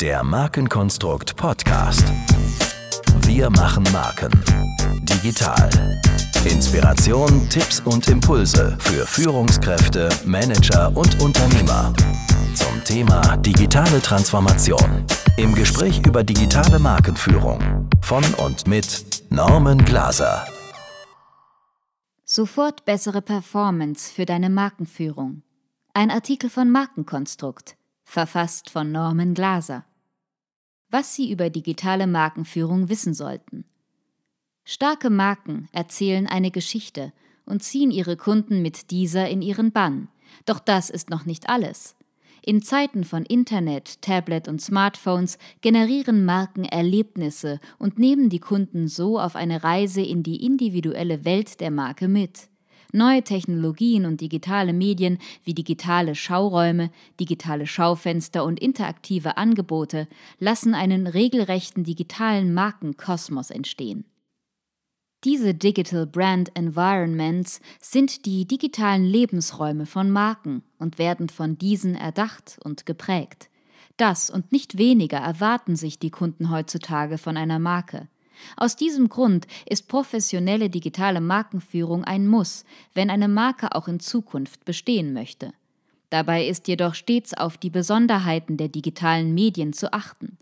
Der Markenkonstrukt Podcast. Wir machen Marken. Digital. Inspiration, Tipps und Impulse für Führungskräfte, Manager und Unternehmer. Zum Thema digitale Transformation. Im Gespräch über digitale Markenführung. Von und mit Norman Glaser. Sofort bessere Performance für deine Markenführung. Ein Artikel von Markenkonstrukt verfasst von Norman Glaser was Sie über digitale Markenführung wissen sollten. Starke Marken erzählen eine Geschichte und ziehen ihre Kunden mit dieser in ihren Bann. Doch das ist noch nicht alles. In Zeiten von Internet, Tablet und Smartphones generieren Marken Erlebnisse und nehmen die Kunden so auf eine Reise in die individuelle Welt der Marke mit. Neue Technologien und digitale Medien wie digitale Schauräume, digitale Schaufenster und interaktive Angebote lassen einen regelrechten digitalen Markenkosmos entstehen. Diese Digital Brand Environments sind die digitalen Lebensräume von Marken und werden von diesen erdacht und geprägt. Das und nicht weniger erwarten sich die Kunden heutzutage von einer Marke. Aus diesem Grund ist professionelle digitale Markenführung ein Muss, wenn eine Marke auch in Zukunft bestehen möchte. Dabei ist jedoch stets auf die Besonderheiten der digitalen Medien zu achten.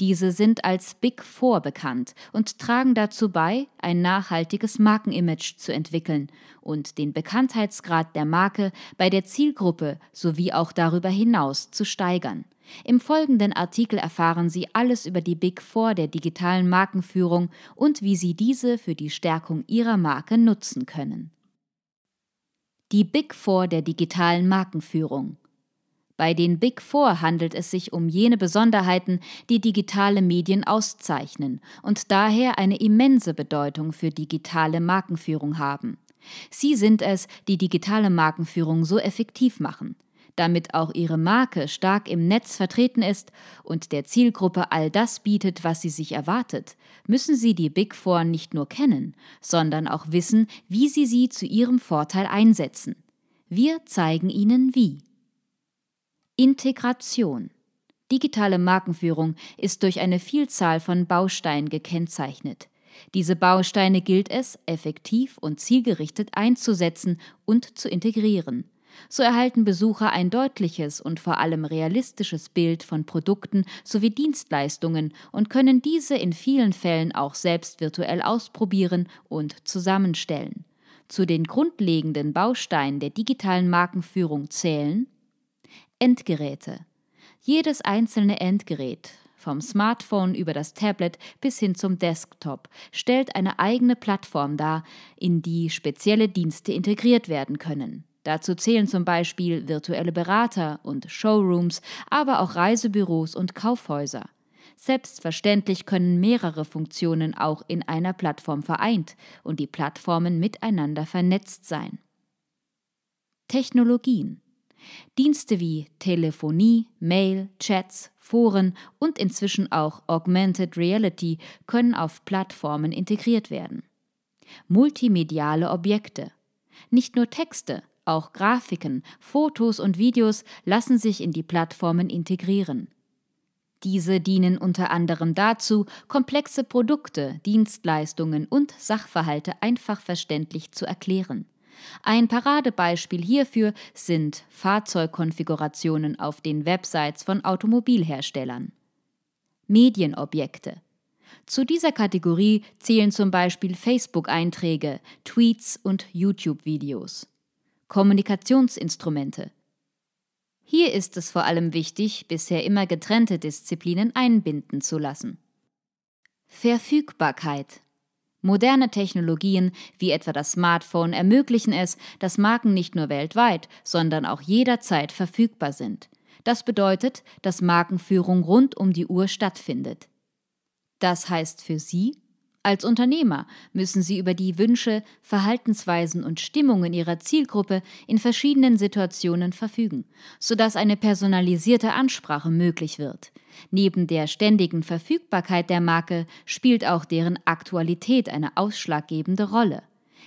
Diese sind als Big Four bekannt und tragen dazu bei, ein nachhaltiges Markenimage zu entwickeln und den Bekanntheitsgrad der Marke bei der Zielgruppe sowie auch darüber hinaus zu steigern. Im folgenden Artikel erfahren Sie alles über die Big Four der digitalen Markenführung und wie Sie diese für die Stärkung Ihrer Marke nutzen können. Die Big Four der digitalen Markenführung bei den Big Four handelt es sich um jene Besonderheiten, die digitale Medien auszeichnen und daher eine immense Bedeutung für digitale Markenführung haben. Sie sind es, die digitale Markenführung so effektiv machen, damit auch ihre Marke stark im Netz vertreten ist und der Zielgruppe all das bietet, was sie sich erwartet, müssen sie die Big Four nicht nur kennen, sondern auch wissen, wie sie sie zu ihrem Vorteil einsetzen. Wir zeigen ihnen wie. Integration. Digitale Markenführung ist durch eine Vielzahl von Bausteinen gekennzeichnet. Diese Bausteine gilt es, effektiv und zielgerichtet einzusetzen und zu integrieren. So erhalten Besucher ein deutliches und vor allem realistisches Bild von Produkten sowie Dienstleistungen und können diese in vielen Fällen auch selbst virtuell ausprobieren und zusammenstellen. Zu den grundlegenden Bausteinen der digitalen Markenführung zählen Endgeräte. Jedes einzelne Endgerät, vom Smartphone über das Tablet bis hin zum Desktop, stellt eine eigene Plattform dar, in die spezielle Dienste integriert werden können. Dazu zählen zum Beispiel virtuelle Berater und Showrooms, aber auch Reisebüros und Kaufhäuser. Selbstverständlich können mehrere Funktionen auch in einer Plattform vereint und die Plattformen miteinander vernetzt sein. Technologien Dienste wie Telefonie, Mail, Chats, Foren und inzwischen auch Augmented Reality können auf Plattformen integriert werden. Multimediale Objekte. Nicht nur Texte, auch Grafiken, Fotos und Videos lassen sich in die Plattformen integrieren. Diese dienen unter anderem dazu, komplexe Produkte, Dienstleistungen und Sachverhalte einfach verständlich zu erklären. Ein Paradebeispiel hierfür sind Fahrzeugkonfigurationen auf den Websites von Automobilherstellern. Medienobjekte. Zu dieser Kategorie zählen zum Beispiel Facebook-Einträge, Tweets und YouTube-Videos. Kommunikationsinstrumente. Hier ist es vor allem wichtig, bisher immer getrennte Disziplinen einbinden zu lassen. Verfügbarkeit. Moderne Technologien wie etwa das Smartphone ermöglichen es, dass Marken nicht nur weltweit, sondern auch jederzeit verfügbar sind. Das bedeutet, dass Markenführung rund um die Uhr stattfindet. Das heißt für Sie, als Unternehmer müssen Sie über die Wünsche, Verhaltensweisen und Stimmungen Ihrer Zielgruppe in verschiedenen Situationen verfügen, sodass eine personalisierte Ansprache möglich wird. Neben der ständigen Verfügbarkeit der Marke spielt auch deren Aktualität eine ausschlaggebende Rolle.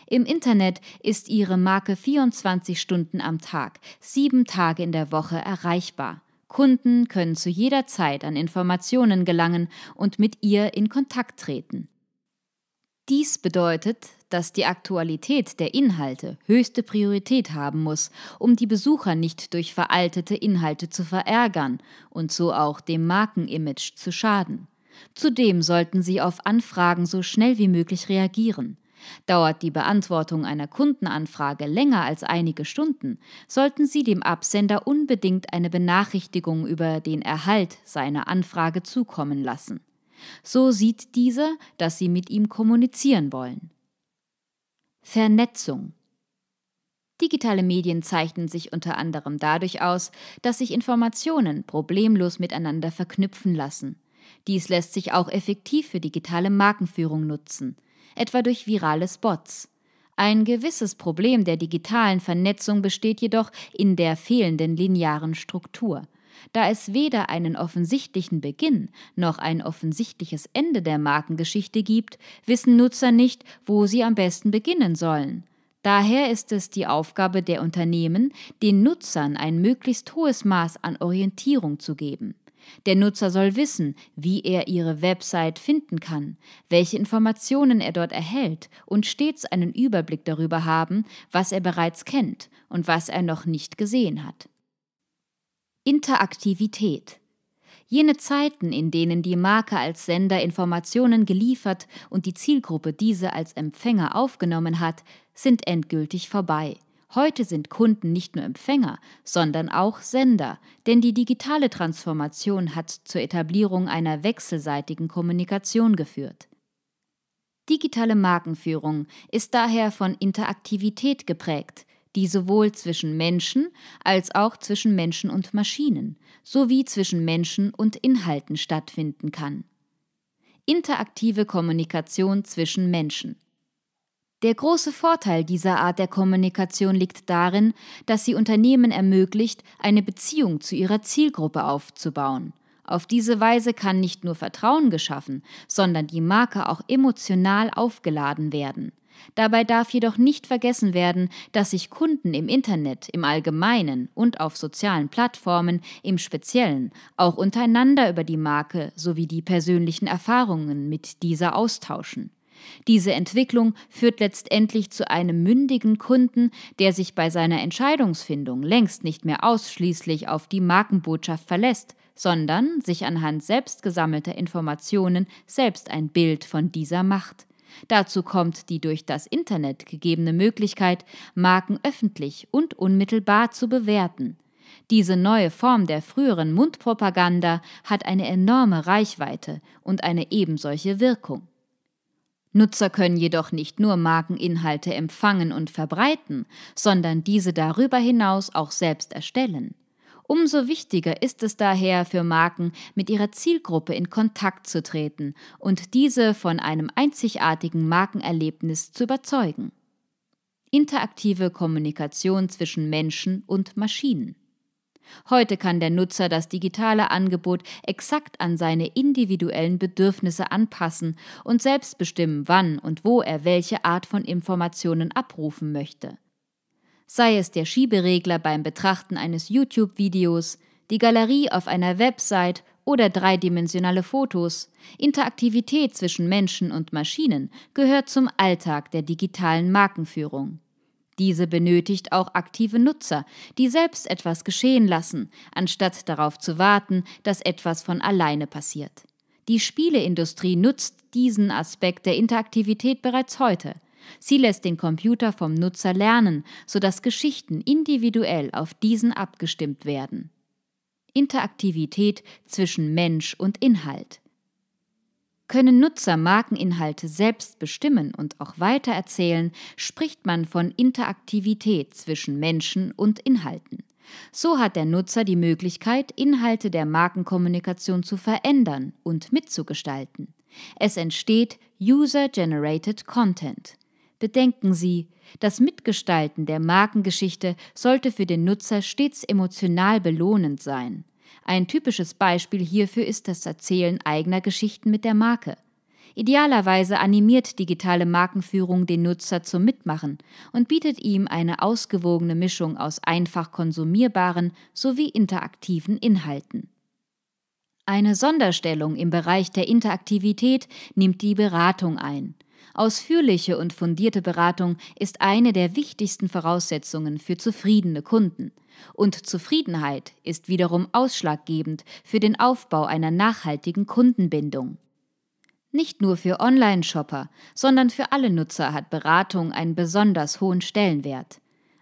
Im Internet ist Ihre Marke 24 Stunden am Tag, sieben Tage in der Woche erreichbar. Kunden können zu jeder Zeit an Informationen gelangen und mit ihr in Kontakt treten. Dies bedeutet, dass die Aktualität der Inhalte höchste Priorität haben muss, um die Besucher nicht durch veraltete Inhalte zu verärgern und so auch dem Markenimage zu schaden. Zudem sollten sie auf Anfragen so schnell wie möglich reagieren. Dauert die Beantwortung einer Kundenanfrage länger als einige Stunden, sollten Sie dem Absender unbedingt eine Benachrichtigung über den Erhalt seiner Anfrage zukommen lassen. So sieht dieser, dass sie mit ihm kommunizieren wollen. Vernetzung. Digitale Medien zeichnen sich unter anderem dadurch aus, dass sich Informationen problemlos miteinander verknüpfen lassen. Dies lässt sich auch effektiv für digitale Markenführung nutzen, etwa durch virale Spots. Ein gewisses Problem der digitalen Vernetzung besteht jedoch in der fehlenden linearen Struktur da es weder einen offensichtlichen Beginn noch ein offensichtliches Ende der Markengeschichte gibt, wissen Nutzer nicht, wo sie am besten beginnen sollen. Daher ist es die Aufgabe der Unternehmen, den Nutzern ein möglichst hohes Maß an Orientierung zu geben. Der Nutzer soll wissen, wie er ihre Website finden kann, welche Informationen er dort erhält und stets einen Überblick darüber haben, was er bereits kennt und was er noch nicht gesehen hat. Interaktivität. Jene Zeiten, in denen die Marke als Sender Informationen geliefert und die Zielgruppe diese als Empfänger aufgenommen hat, sind endgültig vorbei. Heute sind Kunden nicht nur Empfänger, sondern auch Sender, denn die digitale Transformation hat zur Etablierung einer wechselseitigen Kommunikation geführt. Digitale Markenführung ist daher von Interaktivität geprägt, die sowohl zwischen Menschen als auch zwischen Menschen und Maschinen sowie zwischen Menschen und Inhalten stattfinden kann. Interaktive Kommunikation zwischen Menschen. Der große Vorteil dieser Art der Kommunikation liegt darin, dass sie Unternehmen ermöglicht, eine Beziehung zu ihrer Zielgruppe aufzubauen. Auf diese Weise kann nicht nur Vertrauen geschaffen, sondern die Marke auch emotional aufgeladen werden. Dabei darf jedoch nicht vergessen werden, dass sich Kunden im Internet im Allgemeinen und auf sozialen Plattformen im Speziellen auch untereinander über die Marke sowie die persönlichen Erfahrungen mit dieser austauschen. Diese Entwicklung führt letztendlich zu einem mündigen Kunden, der sich bei seiner Entscheidungsfindung längst nicht mehr ausschließlich auf die Markenbotschaft verlässt, sondern sich anhand selbst gesammelter Informationen selbst ein Bild von dieser macht. Dazu kommt die durch das Internet gegebene Möglichkeit, Marken öffentlich und unmittelbar zu bewerten. Diese neue Form der früheren Mundpropaganda hat eine enorme Reichweite und eine ebensolche Wirkung. Nutzer können jedoch nicht nur Markeninhalte empfangen und verbreiten, sondern diese darüber hinaus auch selbst erstellen. Umso wichtiger ist es daher für Marken, mit ihrer Zielgruppe in Kontakt zu treten und diese von einem einzigartigen Markenerlebnis zu überzeugen. Interaktive Kommunikation zwischen Menschen und Maschinen. Heute kann der Nutzer das digitale Angebot exakt an seine individuellen Bedürfnisse anpassen und selbst bestimmen, wann und wo er welche Art von Informationen abrufen möchte sei es der Schieberegler beim Betrachten eines YouTube-Videos, die Galerie auf einer Website oder dreidimensionale Fotos. Interaktivität zwischen Menschen und Maschinen gehört zum Alltag der digitalen Markenführung. Diese benötigt auch aktive Nutzer, die selbst etwas geschehen lassen, anstatt darauf zu warten, dass etwas von alleine passiert. Die Spieleindustrie nutzt diesen Aspekt der Interaktivität bereits heute. Sie lässt den Computer vom Nutzer lernen, sodass Geschichten individuell auf diesen abgestimmt werden. Interaktivität zwischen Mensch und Inhalt. Können Nutzer Markeninhalte selbst bestimmen und auch weitererzählen, spricht man von Interaktivität zwischen Menschen und Inhalten. So hat der Nutzer die Möglichkeit, Inhalte der Markenkommunikation zu verändern und mitzugestalten. Es entsteht User-Generated Content. Bedenken Sie, das Mitgestalten der Markengeschichte sollte für den Nutzer stets emotional belohnend sein. Ein typisches Beispiel hierfür ist das Erzählen eigener Geschichten mit der Marke. Idealerweise animiert digitale Markenführung den Nutzer zum Mitmachen und bietet ihm eine ausgewogene Mischung aus einfach konsumierbaren sowie interaktiven Inhalten. Eine Sonderstellung im Bereich der Interaktivität nimmt die Beratung ein. Ausführliche und fundierte Beratung ist eine der wichtigsten Voraussetzungen für zufriedene Kunden. Und Zufriedenheit ist wiederum ausschlaggebend für den Aufbau einer nachhaltigen Kundenbindung. Nicht nur für Online-Shopper, sondern für alle Nutzer hat Beratung einen besonders hohen Stellenwert.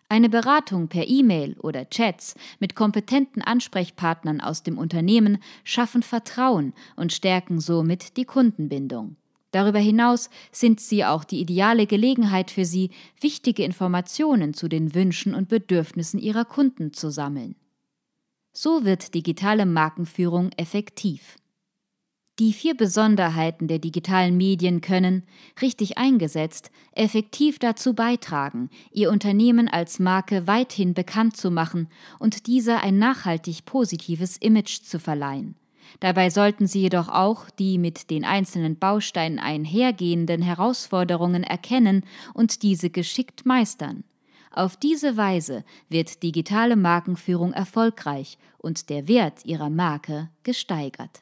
Eine Beratung per E-Mail oder Chats mit kompetenten Ansprechpartnern aus dem Unternehmen schaffen Vertrauen und stärken somit die Kundenbindung. Darüber hinaus sind sie auch die ideale Gelegenheit für sie, wichtige Informationen zu den Wünschen und Bedürfnissen ihrer Kunden zu sammeln. So wird digitale Markenführung effektiv. Die vier Besonderheiten der digitalen Medien können, richtig eingesetzt, effektiv dazu beitragen, ihr Unternehmen als Marke weithin bekannt zu machen und dieser ein nachhaltig positives Image zu verleihen. Dabei sollten Sie jedoch auch die mit den einzelnen Bausteinen einhergehenden Herausforderungen erkennen und diese geschickt meistern. Auf diese Weise wird digitale Markenführung erfolgreich und der Wert Ihrer Marke gesteigert.